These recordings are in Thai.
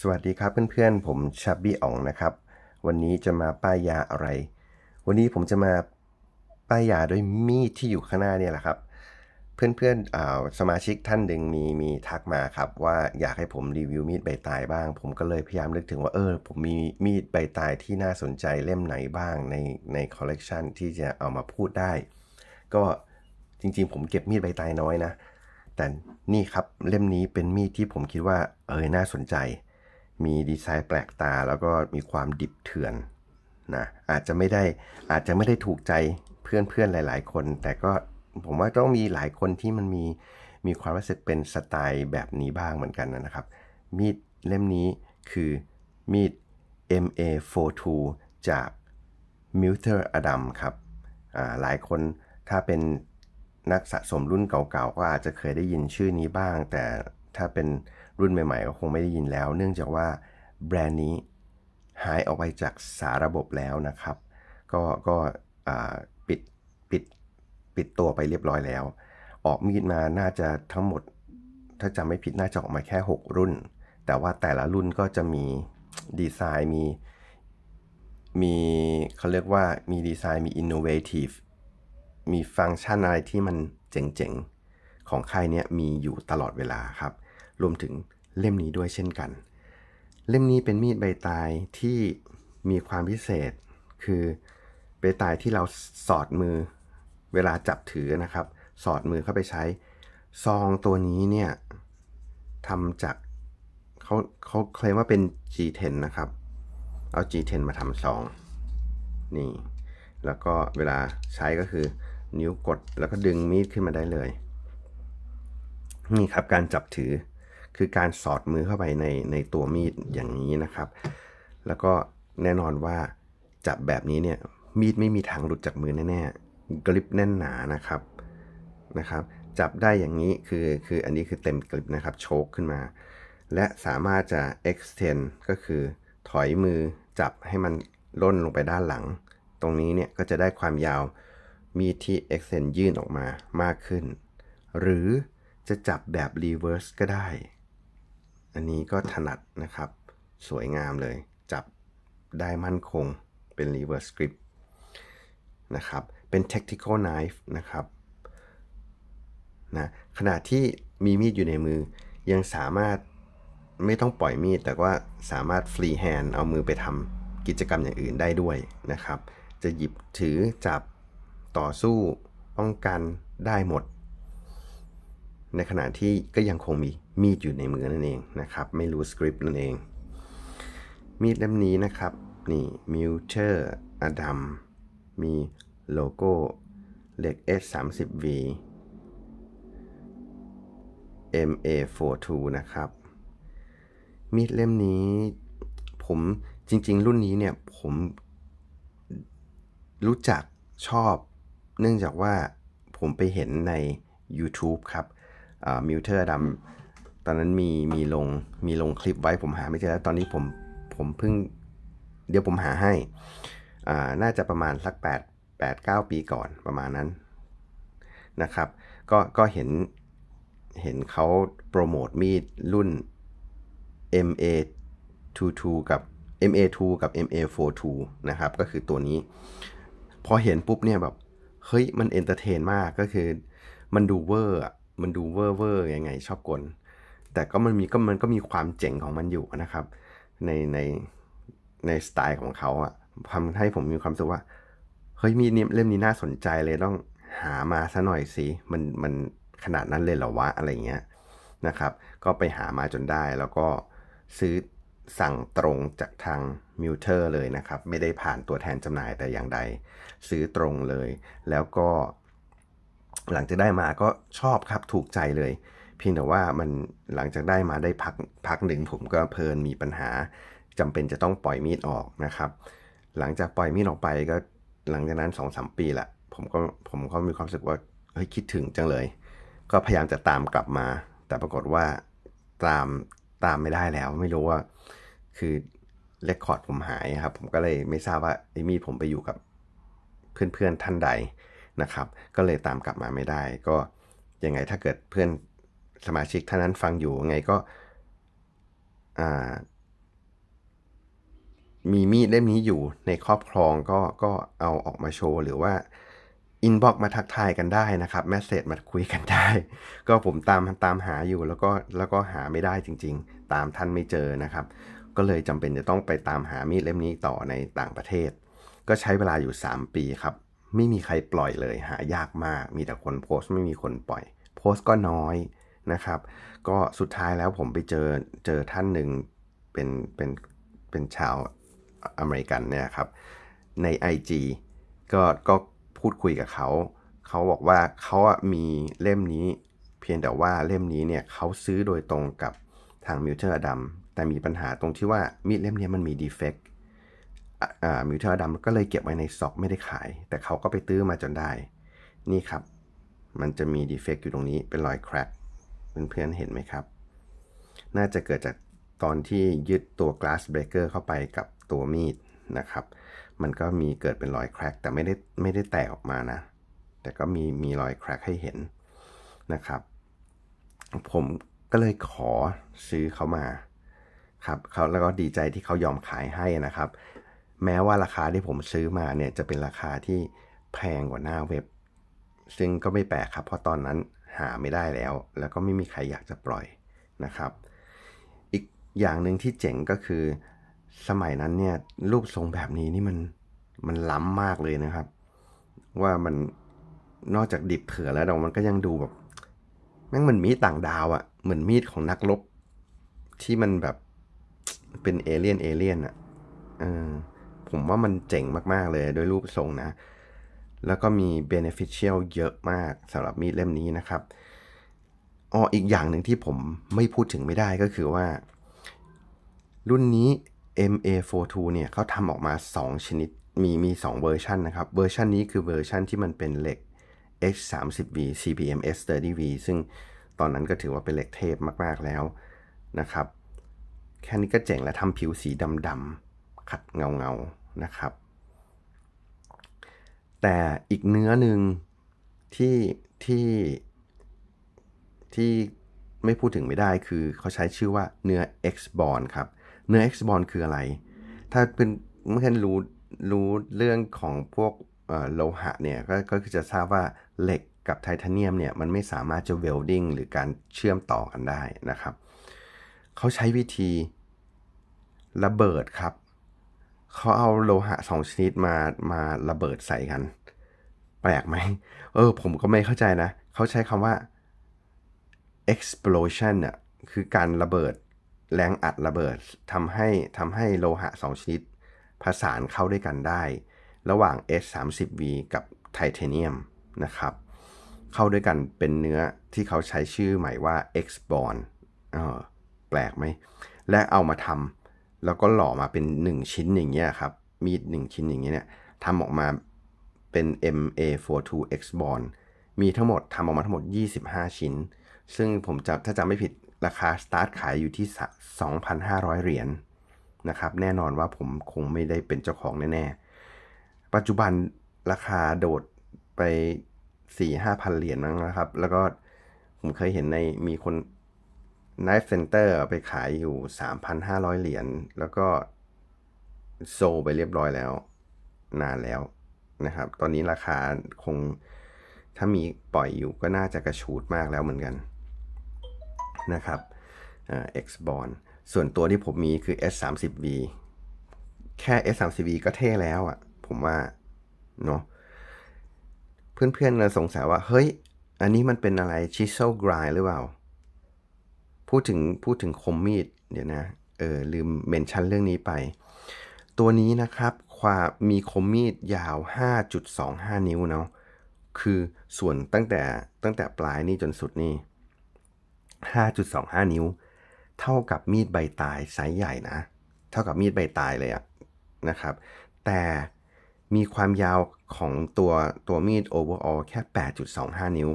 สวัสดีครับเพื่อนๆผมชับบี้อ๋องนะครับ วันนี้จะมาป้ายยาอะไร วันนี้ผมจะมาป้ายยาด้วยมีดที่อยู่ข้างหน้าเนี่ยแหละครับ เพื่อนๆสมาชิกท่านหนึ่งมีมีทักมาครับว่าอยากให้ผมรีวิวมีดใบตายบ้าง ผมก็เลยพยายามนึกถึงว่าเออผมมีมีดใบตายที่น่าสนใจเล่มไหนบ้างในในคอลเลกชันที่จะเอามาพูดได้ ก็จริงๆ ผมเก็บมีดใบตายน้อยนะ แต่นี่ครับเล่มนี้เป็นมีดที่ผมคิดว่าเออน่าสนใจมีดีไซน์แปลกตาแล้วก็มีความดิบเถื่อนนะอาจจะไม่ได้อาจจะไม่ได้ถูกใจเพื่อนๆ หลายๆคน แต่ก็ผมว่าต้องมีหลายคนที่มันมีมีความรู้สึกเป็นสไตล์แบบนี้บ้างเหมือนกันนะครับ มีดเล่มนี้คือ มีด MA42 จากมิลเตอร์อดัมครับหลายคนถ้าเป็นนักสะสมรุ่นเก่าๆ ก็อาจจะเคยได้ยินชื่อนี้บ้าง แต่ถ้าเป็นรุ่นใหม่ ๆ ก็คงไม่ได้ยินแล้ว เนื่องจากว่าแบรนด์นี้ หายออกไปจากสาระบบแล้วนะครับ ก็ก็ปิดปิดปิดตัวไปเรียบร้อยแล้ว ออกมีดมาน่าจะทั้งหมดถ้าจำไม่ผิดน่าจะออกมาแค่ 6 รุ่น แต่ว่าแต่ละรุ่นก็จะมี ดีไซน์มีมีเขาเรียกว่ามีดีไซน์มีอินโนเวทีฟ มีฟังก์ชันอะไรที่มันเจ๋ง ๆ ของค่ายนี้มีอยู่ตลอดเวลาครับรวมถึงเล่มนี้ด้วยเช่นกัน เล่มนี้เป็นมีดใบตายที่มีความพิเศษคือใบตายที่เราสอดมือ เวลาจับถือนะครับ สอดมือเข้าไปใช้ ซองตัวนี้เนี่ยทำจากเขาเขาเคลมว่าเป็น G10 นะครับ เอา G10 มาทำซองนี่แล้วก็เวลาใช้ก็คือนิ้วกดแล้วก็ดึงมีดขึ้นมาได้เลยนี่ครับการจับถือคือการสอดมือเข้าไปในในตัวมีดอย่างนี้นะครับ แล้วก็แน่นอนว่า จับแบบนี้เนี่ย มีดไม่มีทางหลุดจากมือแน่ๆกริปแน่นหนานะครับ นะครับ จับได้อย่างนี้คือคืออันนี้คือเต็มกริปนะครับโชกขึ้นมา และสามารถจะ extend ก็คือถอยมือจับให้มันล่นลงไปด้านหลัง ตรงนี้เนี่ยก็จะได้ความยาวมีที่ extend ยื่นออกมามากขึ้น หรือจะจับแบบ reverse ก็ได้อันนี้ก็ถนัดนะครับ สวยงามเลย จับได้มั่นคง เป็น reverse grip นะครับ เป็น tactical knife นะครับนะขณะที่มีมีดอยู่ในมือยังสามารถไม่ต้องปล่อยมีด แต่ว่าสามารถ free hand เอามือไปทำกิจกรรมอย่างอื่นได้ด้วยนะครับ จะหยิบถือจับต่อสู้ป้องกันได้หมดในขณะที่ก็ยังคงมีมีดอยู่ในมือนั่นเองนะครับ ไม่รู้สคริปต์นั่นเอง มีดเล่มนี้นะครับ นี่มิวเชอร์อดัมมีโลโก้เหล็ก S30V MA42 นะครับมีดเล่มนี้ ผมจริงๆรุ่นนี้เนี่ย ผมรู้จักชอบ เนื่องจากว่าผมไปเห็นใน YouTube ครับมิลเทอร์ดำตอนนั้นมีมีลงมีลงคลิปไว้ผมหาไม่เจอแล้วตอนนี้ผมผมเพิ่งเดี๋ยวผมหาให้อ่าน่าจะประมาณสัก8 8 9 ปีก่อนประมาณนั้นนะครับ ก็ก็เห็นเห็นเขาโปรโมทมีดรุ่น MA22 กับ MA2 กับ MA42 นะครับ ก็คือตัวนี้ พอเห็นปุ๊บเนี่ยแบบ เฮ้ยมันเอนเตอร์เทนมากก็คือมันดูเวอร์มันดูเว่อร์เวอร์ยังไง ชอบกล แต่ก็มันมีก็มันก็มีความเจ๋งของมันอยู่นะครับ ในในในสไตล์ของเขาอะทำให้ผมมีความรู้สึกว่า เฮ้ยมีเล่มนี้น่าสนใจเลยต้องหามาซะหน่อยสิ มันมันขนาดนั้นเลยเหรอวะอะไรเงี้ยนะครับ ก็ไปหามาจนได้แล้วก็ซื้อสั่งตรงจากทางมิวเทอร์เลยนะครับ ไม่ได้ผ่านตัวแทนจำหน่ายแต่อย่างใด ซื้อตรงเลย แล้วก็หลังจากได้มาก็ชอบครับถูกใจเลยเพียงแต่ว่ามันหลังจากได้มาได้พักพักหนึ่งผมก็เพลินมีปัญหา จำเป็นจะต้องปล่อยมีดออกนะครับ หลังจากปล่อยมีดออกไปก็หลังจากนั้น2อสปีละผมก็ผมก็มีความรู้สึกว่าเฮ้ยคิดถึงจังเลย ก็พยายามจะตามกลับมา แต่ปรากฏว่าตามตามไม่ได้แล้ว ไม่รู้ว่าคือเรคคอร์ด ผมหายครับ ผมก็เลยไม่ทราบว่าไอ้มีดผมไปอยู่กับเพื่อนๆท่านใดนะครับ ก็เลยตามกลับมาไม่ได้ ก็ยังไงถ้าเกิดเพื่อนสมาชิกท่านนั้นฟังอยู่ไงก็มีมีดเล่มนี้อยู่ในครอบครอง ก็ก็เอาออกมาโชว์ หรือว่า อินบ็อกมาทักทายกันได้นะครับแมสเซจมาคุยกันได้ ก็ผมตามตามหาอยู่แล้วก็แล้วก็หาไม่ได้จริงๆ ตามท่านไม่เจอนะครับ ก็เลยจำเป็นจะต้องไปตามหามีดเล่มนี้ต่อในต่างประเทศ ก็ใช้เวลาอยู่ 3 ปีครับไม่มีใครปล่อยเลย หายากมากมีแต่คนโพสต์ไม่มีคนปล่อย โพสต์ก็น้อยนะครับ ก็สุดท้ายแล้วผมไปเจอเจอท่านหนึ่งเป็นเป็นเป็นชาวอเมริกันเนี่ยครับใน IG ก็ก็พูดคุยกับเขา เขาบอกว่าเขามีเล่มนี้เพียงแต่ว่าเล่มนี้เนี่ยเขาซื้อโดยตรงกับทางมิวเชอร์ดัมแต่มีปัญหาตรงที่ว่ามีดเล่มนี้มันมีดีเฟกต์มิวเทอร์ดาก็เลยเก็บไว้ในซ็อกไม่ได้ขาย แต่เขาก็ไปตื้อมาจนได้ นี่ครับ มันจะมีดีเฟกต์อยู่ตรงนี้เป็นรอยแครกเพื่อนๆเห็นไหมครับ น่าจะเกิดจากตอนที่ยึดตัวลาสเบรกเกอร์เข้าไปกับตัวมีดนะครับมันก็มีเกิดเป็นรอยแครกแต่ไม่ได้ไม่ได้แตกออกมานะ แต่ก็มีมีรอยแครกให้เห็นนะครับ ผมก็เลยขอซื้อเขามาครับเขาแล้วก็ดีใจที่เขายอมขายให้นะครับแม้ว่าราคาที่ผมซื้อมาเนี่ยจะเป็นราคาที่แพงกว่าหน้าเว็บ ซึ่งก็ไม่แปลกครับเพราะตอนนั้นหาไม่ได้แล้ว แล้วก็ไม่มีใครอยากจะปล่อยนะครับ อีกอย่างหนึ่งที่เจ๋งก็คือสมัยนั้นเนี่ยรูปทรงแบบนี้นี่มัน มันล้ำมากเลยนะครับ ว่ามันนอกจากดิบเถื่อแล้วมันก็ยังดูแบบแม่งเหมือนมีดต่างดาวอะ่ะเหมือนมีดของนักรบที่มันแบบเป็นเอเลี่ยนเอเลี่ยนอ่ะอผมว่ามันเจ๋งมากๆเลยโดยรูปทรงนะ แล้วก็มี beneficial เยอะมากสำหรับมีดเล่มนี้นะครับอ้ออีกอย่างหนึ่งที่ผมไม่พูดถึงไม่ได้ก็คือว่า รุ่นนี้ MA42 เนี่ยเขาทำออกมา 2 ชนิดมีมี 2 เวอร์ชันนะครับ เวอร์ชันนี้คือเวอร์ชันที่มันเป็นเหล็ก H30V CBM S30V ซึ่งตอนนั้นก็ถือว่าเป็นเหล็กเทพมาก ๆแล้วนะครับแค่นี้ก็เจ๋งและทำผิวสีดำขัดเงาเงานะครับ แต่อีกเนื้อหนึ่งที่ที่ที่ไม่พูดถึงไม่ได้คือเขาใช้ชื่อว่าเนื้อ X b o n ครับ เนื้อ X b o n คืออะไร ถ้าเป็นเมื่อคีรู้ รู้เรื่องของพวกโลหะเนี่ย ก็ก็จะทราบว่าเหล็กกับไทเทเนียมเนี่ย มันไม่สามารถจะเวลดิ้งหรือการเชื่อมต่อกันได้นะครับ เขาใช้วิธีระเบิดครับเขาเอาโลหะสองชนิดมา มาระเบิดใส่กัน แปลกไหมเออผมก็ไม่เข้าใจนะ เขาใช้คำว่า explosion อ่ะคือการระเบิด แรงอัดระเบิดทำให้ทาให้โลหะสองชนิดผสานเข้าด้วยกันได้ ระหว่าง S30V กับไทเทเนียมนะครับ เข้าด้วยกันเป็นเนื้อที่เขาใช้ชื่อใหม่ว่า X-Bond เออแปลกไหม และเอามาทำแล้วก็หล่อมาเป็น 1 ชิ้นอย่างเงี้ยครับ มีด1ชิ้นอย่างเงี้ยเนี่ยทำออกมาเป็น MA42X Bond มีทั้งหมดทำออกมาทั้งหมด 25 ชิ้น ซึ่งผมจะถ้าจำไม่ผิดราคาสตาร์ทขายอยู่ที่ 2,500 เหรียญนนะครับแน่นอนว่าผมคงไม่ได้เป็นเจ้าของแน่ ๆ ปัจจุบันราคาโดดไป 4-5,000 เหรียญมั้งนะครับแล้วก็ผมเคยเห็นในมีคน Knife Center ไปขายอยู่ 3,500 เหรียญแล้วก็โซไปเรียบร้อยแล้ว นานแล้ว นะครับ ตอนนี้ราคาคงถ้ามีปล่อยอยู่ก็น่าจะกระชูดมากแล้วเหมือนกัน นะครับเอ็กซ์บอลส่วนตัวที่ผมมีคือ S30V แค่ S30V ก็เท่แล้วอะ่ะผมว่าเนาะเพื่อนๆเราสงสัยว่า เฮ้ย อันนี้มันเป็นอะไรชิโซกรายหรือเปล่าพูดถึงพูดถึงคมมีด เดี๋ยวนะเออลืมเมนชั่นเรื่องนี้ไป ตัวนี้นะครับความมีคมมีดยาว 5.25 นิ้วเนาะคือส่วนตั้งแต่ตั้งแต่ปลายนี่จนสุดนี่5.25 นิ้ว เท่ากับมีดใบตายไซส์ใหญ่นะ เท่ากับมีดใบตายเลยอะนะครับ แต่มีความยาวของตัวตัวมีดโอเวอร์ออลแค่ 8.25 นิ้ว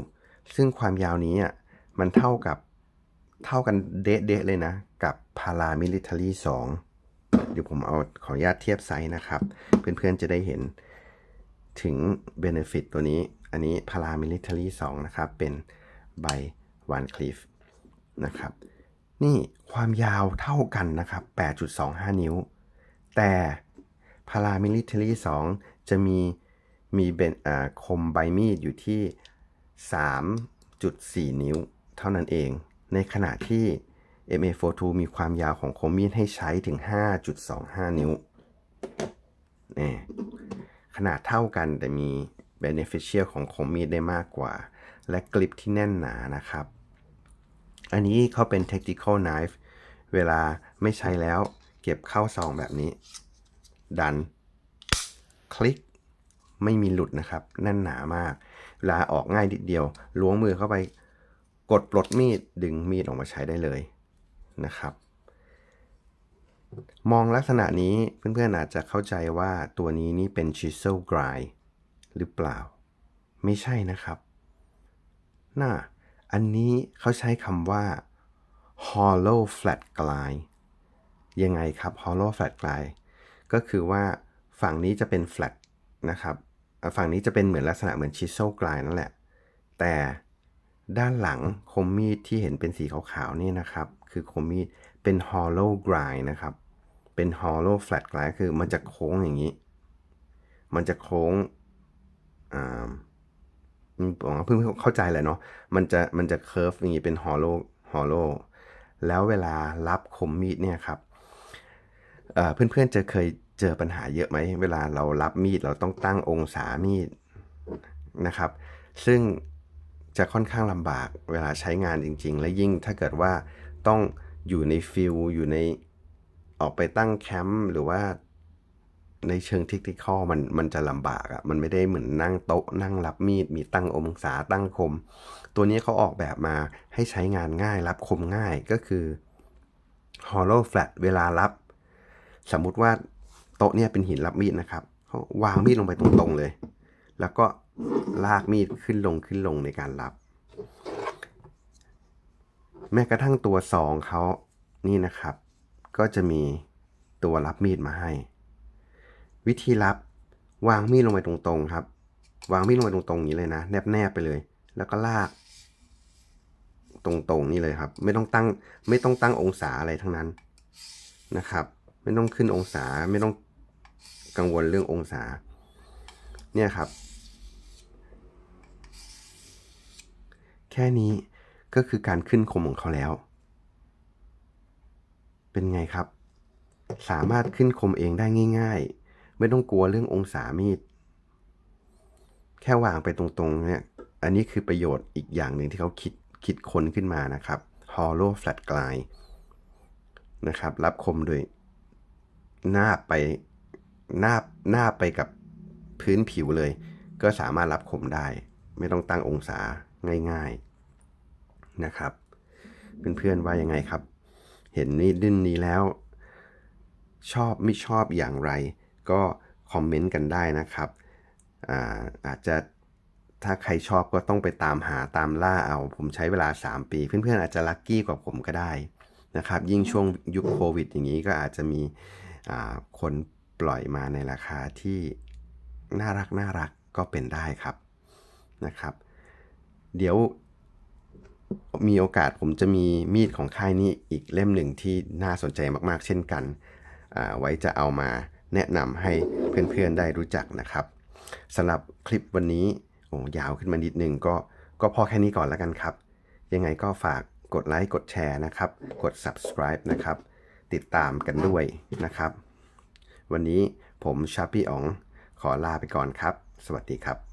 ซึ่งความยาวนี้อ่ะมันเท่ากับเท่ากันเดะเดะเลยนะกับพารามิลิเทอรี่สองเดี๋ยวผมเอาขออนุญาตเทียบไซส์นะครับ เพื่อนๆจะได้เห็นถึงเบนฟิตตัวนี้ อันนี้พารามิลิเทอรี่สองนะครับ เป็นใบวานคลิฟนะครับนี่ความยาวเท่ากันนะครับ 8.25 นิ้ว แต่พารามิลิเทอรี่สองจะมีมีเอ่นคมใบมีดอยู่ที่ 3.4 นิ้วเท่านั้นเองในขณะที่ MA42 มีความยาวของคมมีดให้ใช้ถึง 5.25 นิ้วนี่ขนาดเท่ากัน แต่มี beneficial ของคมมีดได้มากกว่า และกลิปที่แน่นหนานะครับ อันนี้เขาเป็น tactical knife เวลาไม่ใช้แล้วเก็บเข้าซองแบบนี้ ดัน คลิก ไม่มีหลุดนะครับ แน่นหนามาก เวลาออกง่ายนิดเดียว ล้วงมือเข้าไปกดปลดมีด ดึงมีด ออกมาใช้ได้เลยนะครับ มองลักษณะนี้เพื่อนๆอาจจะเข้าใจว่าตัวนี้นี่เป็น chisel grind หรือเปล่าไม่ใช่นะครับน่าอันนี้เขาใช้คำว่า hollow flat grind ยังไงครับ hollow flat grind ก็คือว่าฝั่งนี้จะเป็น flat นะครับ ฝั่งนี้จะเป็นเหมือนลักษณะเหมือน chisel grind นั่นแหละ แต่ด้านหลังคมมีดที่เห็นเป็นสีขาวๆนี่นะครับคือคมมีดเป็น hollow grind นะครับเป็น hollow flat grind คือมันจะโค้งอย่างนี้ มันจะโค้งอ่าผมเพิ่งเข้าใจแหละเนาะมันจะมันจะเคิร์ฟอย่างนี้เป็น hollow hollow แล้วเวลารับคมมีดเนี่ยครับเพื่อนๆจะเคยเจอปัญหาเยอะไหม เวลาเรารับมีดเราต้องตั้งองศามีดนะครับ ซึ่งจะค่อนข้างลำบากเวลาใช้งานจริงๆ และยิ่งถ้าเกิดว่าต้องอยู่ในฟิลอยู่ในออกไปตั้งแคมป์หรือว่าในเชิงททคติคมันมันจะลำบากอะ่ะมันไม่ได้เหมือนนั่งโต๊ะนั่งรับมีด มีตั้งองศาตั้งคม ตัวนี้เขาออกแบบมาให้ใช้งานง่ายรับคมง่ายก็คือ hollow flat เวลารับ สมมุติว่าโต๊ะเนี่ยเป็นหินรับมีดนะครับเขาวางมีดลงไปตรงๆเลย แล้วก็ลากมีดขึ้นลงขึ้นลงในการรับ แม้กระทั่งตัวสองเขานี่นะครับ ก็จะมีตัวรับมีดมาให้ วิธีรับวางมีดลงไปตรง ๆ ครับ วางมีดลงไปตรงๆอย่างนี้เลยนะ แนบแนบไปเลย แล้วก็ลากตรง ๆ นี่เลยครับ ไม่ต้องตั้ง ไม่ต้องตั้งองศาอะไรทั้งนั้นนะครับ ไม่ต้องขึ้นองศาไม่ต้องกังวลเรื่ององศา เนี่ยครับแค่นี้ก็คือการขึ้นคมของเขาแล้ว เป็นไงครับ สามารถขึ้นคมเองได้ง่าย ๆ ไม่ต้องกลัวเรื่ององศามีด แค่วางไปตรงๆ เนี่ย อันนี้คือประโยชน์อีกอย่างหนึ่งที่เขาคิดคิดค้นขึ้นมานะครับ Hollow Flat g l i d นะครับ รับคมโดยหน้าไปหน้าหน้าไปกับพื้นผิวเลย ก็สามารถรับคมได้ ไม่ต้องตั้งองศาง่ายๆนะครับ เพื่อนๆ ว่ายังไงครับ เห็นนี่ดิ้นนี้แล้ว ชอบไม่ชอบอย่างไร ก็คอมเมนต์กันได้นะครับอาอาจจะถ้าใครชอบก็ต้องไปตามหาตามล่าเอา ผมใช้เวลา 3 ปี เพื่อนๆ อาจจะลัคกี้กว่าผมก็ได้นะครับยิ่งช่วงยุคโควิดอย่างนี้ก็อาจจะมีคนปล่อยมาในราคาที่ น่ารักน่ารักก็เป็นได้ครับนะครับเดี๋ยวมีโอกาสผมจะมีมีดของค่ายนี้อีกเล่มหนึ่งที่น่าสนใจมากๆเช่นกัน ไว้จะเอามาแนะนำให้เพื่อนๆได้รู้จักนะครับสำหรับคลิปวันนี้โอ้ยาวขึ้นมานิดนึงก็ก็พอแค่นี้ก่อนแล้วกันครับ ยังไงก็ฝากกดไลค์กดแชร์นะครับ กด subscribe นะครับ ติดตามกันด้วยนะครับ วันนี้ผมชาปี้อ๋อง ขอลาไปก่อนครับ สวัสดีครับ